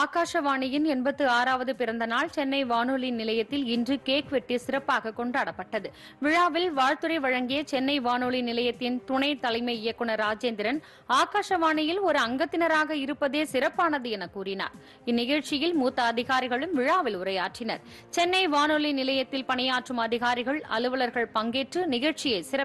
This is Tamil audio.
ஆகாஷவாணியின் எண்பத்து ஆறாவது பிறந்த நாள் சென்னை வானொலி நிலையத்தில் இன்று கேக் வெட்டி சிறப்பாக கொண்டாடப்பட்டது விழாவில் வாழ்த்துறை வழங்கிய சென்னை வானொலி நிலையத்தின் துணை தலைமை இயக்குநர் ராஜேந்திரன் ஆகாஷவாணியில் ஒரு அங்கத்தினராக இருப்பதே சிறப்பானது என கூறினார் இந்நிகழ்ச்சியில் மூத்த அதிகாரிகளும் விழாவில் உரையாற்றினர் சென்னை வானொலி நிலையத்தில் பணியாற்றும் அதிகாரிகள் அலுவலர்கள் பங்கேற்று நிகழ்ச்சியை சிறப்பு